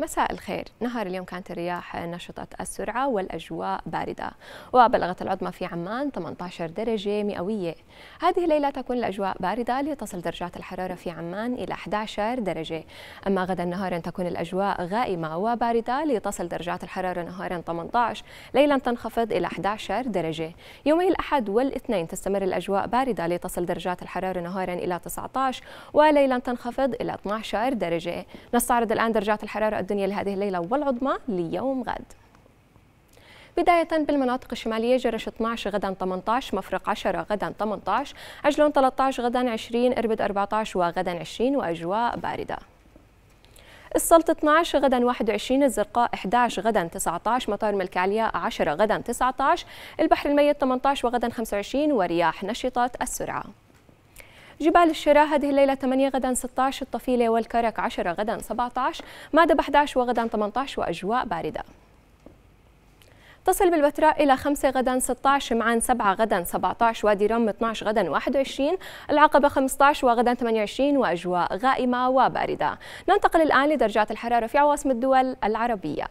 مساء الخير نهار اليوم كانت الرياح نشطة السرعة والأجواء باردة وبلغت العظمى في عمان 18 درجة مئوية هذه الليلة تكون الأجواء باردة لتصل درجات الحرارة في عمان إلى 11 درجة أما غدا نهارا تكون الأجواء غائمة وباردة لتصل درجات الحرارة نهارا 18 ليلا تنخفض إلى 11 درجة يومي الأحد والاثنين تستمر الأجواء باردة لتصل درجات الحرارة نهارا إلى 19 وليلا تنخفض إلى 12 درجة نستعرض الآن درجات الحرارة الدنيا لهذه الليلة والعظمى ليوم غد بداية بالمناطق الشمالية جرش 12 غدا 18 مفرق 10 غدا 18 عجلون 13 غدا 20 إربد 14 وغدا 20 وأجواء باردة السلط 12 غدا 21 الزرقاء 11 غدا 19 مطار ملك علياء 10 غدا 19 البحر الميت 18 وغدا 25 ورياح نشطة السرعة جبال الشراء هذه الليلة 8 غدا 16 الطفيلة والكرك 10 غدا 17 مادب 11 وغدا 18 وأجواء باردة تصل بالبتراء إلى 5 غدا 16 معان 7 غدا 17 وادي رم 12 غدا 21 العقبة 15 وغدا 28 وأجواء غائمة وباردة ننتقل الآن لدرجات الحرارة في عواصم الدول العربية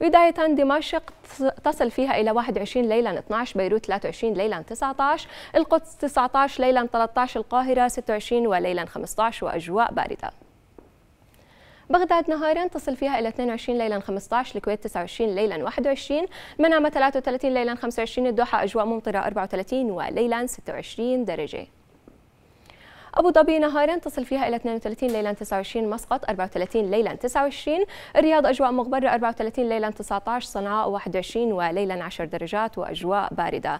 بداية دمشق تصل فيها إلى 21 ليلا 12 بيروت 23 ليلا 19 القدس 19 ليلا 13 القاهرة 26 وليلا 15 وأجواء باردة بغداد نهارا تصل فيها إلى 22 ليلا 15 الكويت 29 ليلا 21 منامة 33 ليلا 25 الدوحة أجواء ممطرة 34 وليلا 26 درجة أبو ظبي نهارا تصل فيها إلى 32 ليلا 29 مسقط 34 ليلا 29 الرياض أجواء مغبرة 34 ليلا 19 صنعاء 21 وليلا 10 درجات وأجواء باردة